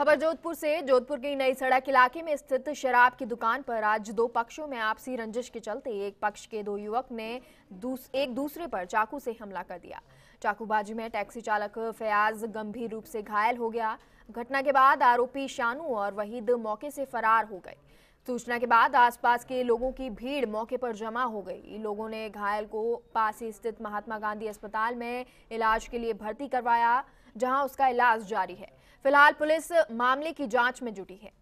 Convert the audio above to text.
खबर जोधपुर से जोधपुर की नई सड़क इलाके में स्थित शराब की दुकान पर आज दो पक्षों में आपसी रंजिश के चलते एक पक्ष के दो युवक ने दूस, एक दूसरे पर चाकू से हमला कर दिया चाकूबाजी में टैक्सी चालक फयाज गंभीर रूप से घायल हो गया घटना के बाद आरोपी शानू और वहीद मौके से फरार हो गए सूचना के बाद आसपास के लोगों की भीड़ मौके पर जमा हो गई लोगों ने घायल को पास स्थित महात्मा गांधी अस्पताल में इलाज के लिए भर्ती करवाया जहां उसका इलाज जारी है फिलहाल पुलिस मामले की जांच में जुटी है